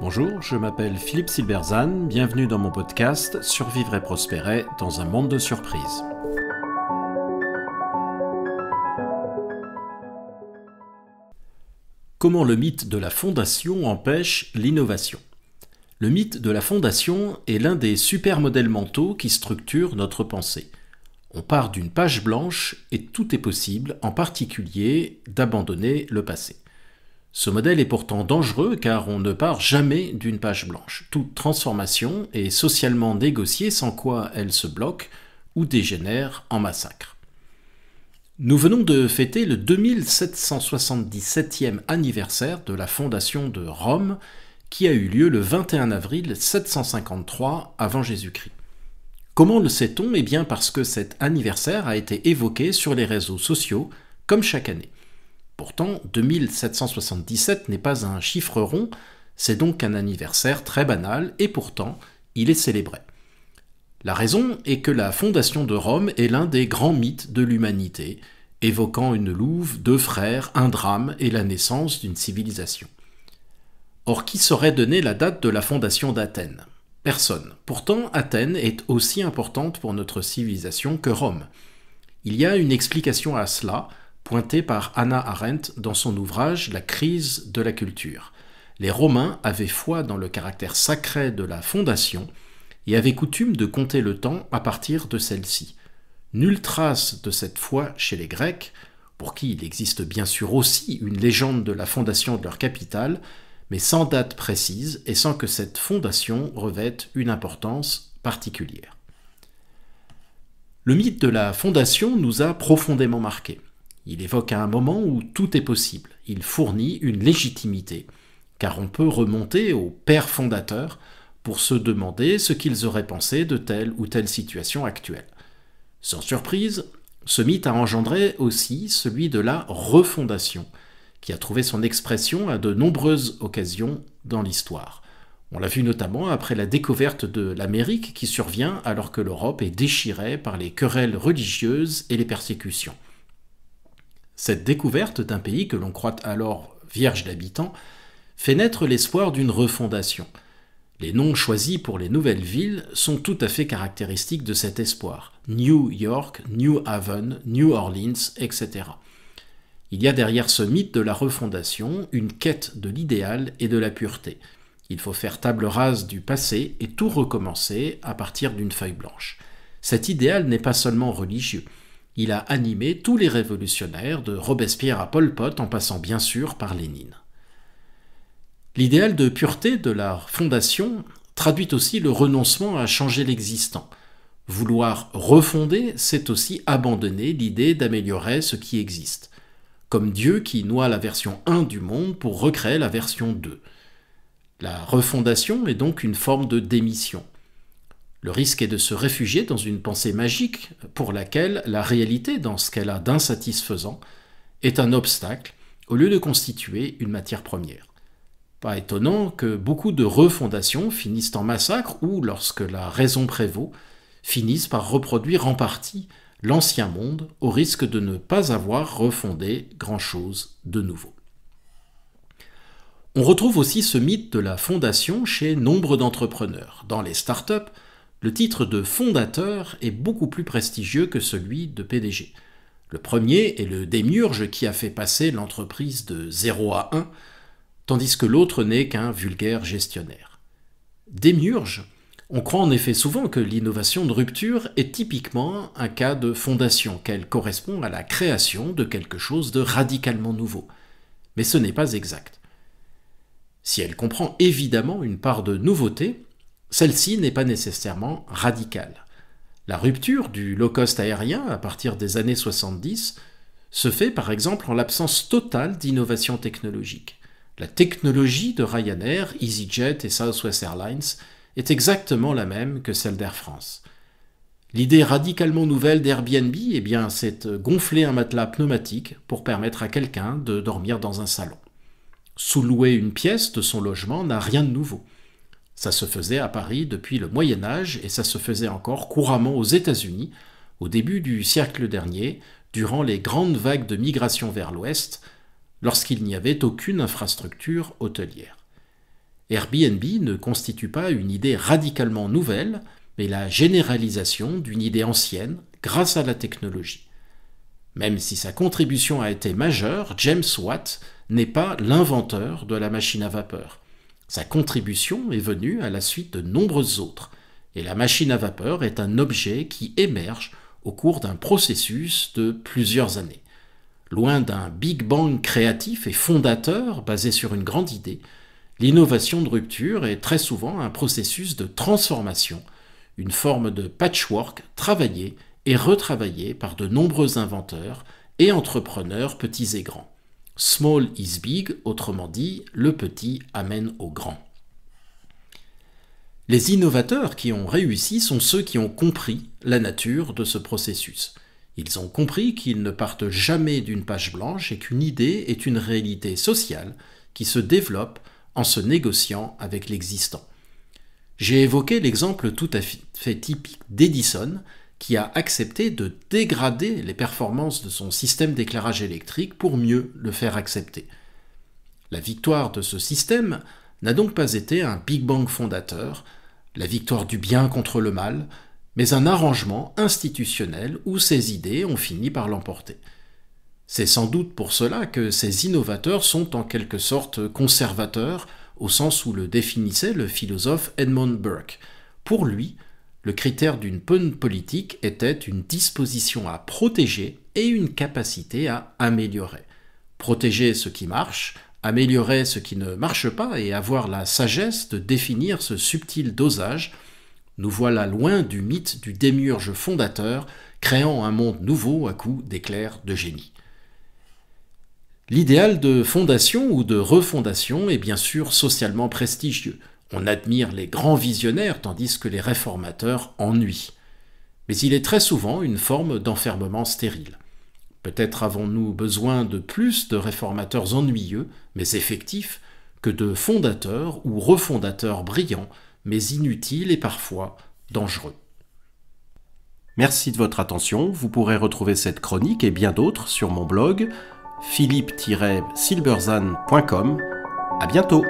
Bonjour, je m'appelle Philippe Silberzan, bienvenue dans mon podcast Survivre et prospérer dans un monde de surprises. Comment le mythe de la fondation empêche l'innovation Le mythe de la fondation est l'un des super modèles mentaux qui structure notre pensée. On part d'une page blanche et tout est possible, en particulier d'abandonner le passé. Ce modèle est pourtant dangereux car on ne part jamais d'une page blanche. Toute transformation est socialement négociée sans quoi elle se bloque ou dégénère en massacre. Nous venons de fêter le 2777e anniversaire de la fondation de Rome qui a eu lieu le 21 avril 753 avant Jésus-Christ. Comment le sait-on Eh bien parce que cet anniversaire a été évoqué sur les réseaux sociaux, comme chaque année. Pourtant, 2777 n'est pas un chiffre rond, c'est donc un anniversaire très banal, et pourtant, il est célébré. La raison est que la fondation de Rome est l'un des grands mythes de l'humanité, évoquant une louve, deux frères, un drame et la naissance d'une civilisation. Or, qui saurait donner la date de la fondation d'Athènes Personne. Pourtant, Athènes est aussi importante pour notre civilisation que Rome. Il y a une explication à cela, pointée par Anna Arendt dans son ouvrage La crise de la culture. Les Romains avaient foi dans le caractère sacré de la fondation et avaient coutume de compter le temps à partir de celle-ci. Nulle trace de cette foi chez les Grecs, pour qui il existe bien sûr aussi une légende de la fondation de leur capitale, mais sans date précise et sans que cette fondation revête une importance particulière. Le mythe de la fondation nous a profondément marqué. Il évoque un moment où tout est possible, il fournit une légitimité, car on peut remonter aux pères fondateurs pour se demander ce qu'ils auraient pensé de telle ou telle situation actuelle. Sans surprise, ce mythe a engendré aussi celui de la refondation, qui a trouvé son expression à de nombreuses occasions dans l'histoire. On l'a vu notamment après la découverte de l'Amérique qui survient alors que l'Europe est déchirée par les querelles religieuses et les persécutions. Cette découverte d'un pays que l'on croit alors vierge d'habitants fait naître l'espoir d'une refondation. Les noms choisis pour les nouvelles villes sont tout à fait caractéristiques de cet espoir. New York, New Haven, New Orleans, etc. Il y a derrière ce mythe de la refondation une quête de l'idéal et de la pureté. Il faut faire table rase du passé et tout recommencer à partir d'une feuille blanche. Cet idéal n'est pas seulement religieux. Il a animé tous les révolutionnaires, de Robespierre à Pol Pot, en passant bien sûr par Lénine. L'idéal de pureté de la fondation traduit aussi le renoncement à changer l'existant. Vouloir refonder, c'est aussi abandonner l'idée d'améliorer ce qui existe comme Dieu qui noie la version 1 du monde pour recréer la version 2. La refondation est donc une forme de démission. Le risque est de se réfugier dans une pensée magique pour laquelle la réalité, dans ce qu'elle a d'insatisfaisant, est un obstacle au lieu de constituer une matière première. Pas étonnant que beaucoup de refondations finissent en massacre ou, lorsque la raison prévaut, finissent par reproduire en partie l'ancien monde au risque de ne pas avoir refondé grand-chose de nouveau. On retrouve aussi ce mythe de la fondation chez nombre d'entrepreneurs. Dans les startups, le titre de fondateur est beaucoup plus prestigieux que celui de PDG. Le premier est le démiurge qui a fait passer l'entreprise de 0 à 1, tandis que l'autre n'est qu'un vulgaire gestionnaire. Démiurge on croit en effet souvent que l'innovation de rupture est typiquement un cas de fondation, qu'elle correspond à la création de quelque chose de radicalement nouveau. Mais ce n'est pas exact. Si elle comprend évidemment une part de nouveauté, celle-ci n'est pas nécessairement radicale. La rupture du low-cost aérien à partir des années 70 se fait par exemple en l'absence totale d'innovation technologique. La technologie de Ryanair, EasyJet et Southwest Airlines est exactement la même que celle d'Air France. L'idée radicalement nouvelle d'Airbnb, eh bien, c'est euh, gonfler un matelas pneumatique pour permettre à quelqu'un de dormir dans un salon. Sous-louer une pièce de son logement n'a rien de nouveau. Ça se faisait à Paris depuis le Moyen Âge et ça se faisait encore couramment aux États-Unis au début du siècle dernier, durant les grandes vagues de migration vers l'Ouest, lorsqu'il n'y avait aucune infrastructure hôtelière. Airbnb ne constitue pas une idée radicalement nouvelle, mais la généralisation d'une idée ancienne grâce à la technologie. Même si sa contribution a été majeure, James Watt n'est pas l'inventeur de la machine à vapeur. Sa contribution est venue à la suite de nombreuses autres, et la machine à vapeur est un objet qui émerge au cours d'un processus de plusieurs années. Loin d'un Big Bang créatif et fondateur basé sur une grande idée, L'innovation de rupture est très souvent un processus de transformation, une forme de patchwork travaillé et retravaillé par de nombreux inventeurs et entrepreneurs petits et grands. Small is big, autrement dit, le petit amène au grand. Les innovateurs qui ont réussi sont ceux qui ont compris la nature de ce processus. Ils ont compris qu'ils ne partent jamais d'une page blanche et qu'une idée est une réalité sociale qui se développe en se négociant avec l'existant. J'ai évoqué l'exemple tout à fait typique d'Edison, qui a accepté de dégrader les performances de son système d'éclairage électrique pour mieux le faire accepter. La victoire de ce système n'a donc pas été un Big Bang fondateur, la victoire du bien contre le mal, mais un arrangement institutionnel où ses idées ont fini par l'emporter. C'est sans doute pour cela que ces innovateurs sont en quelque sorte conservateurs, au sens où le définissait le philosophe Edmund Burke. Pour lui, le critère d'une bonne politique était une disposition à protéger et une capacité à améliorer. Protéger ce qui marche, améliorer ce qui ne marche pas et avoir la sagesse de définir ce subtil dosage, nous voilà loin du mythe du démiurge fondateur créant un monde nouveau à coups d'éclairs de génie. L'idéal de fondation ou de refondation est bien sûr socialement prestigieux. On admire les grands visionnaires tandis que les réformateurs ennuient. Mais il est très souvent une forme d'enfermement stérile. Peut-être avons-nous besoin de plus de réformateurs ennuyeux, mais effectifs, que de fondateurs ou refondateurs brillants, mais inutiles et parfois dangereux. Merci de votre attention, vous pourrez retrouver cette chronique et bien d'autres sur mon blog philippe-silberzan.com. À bientôt!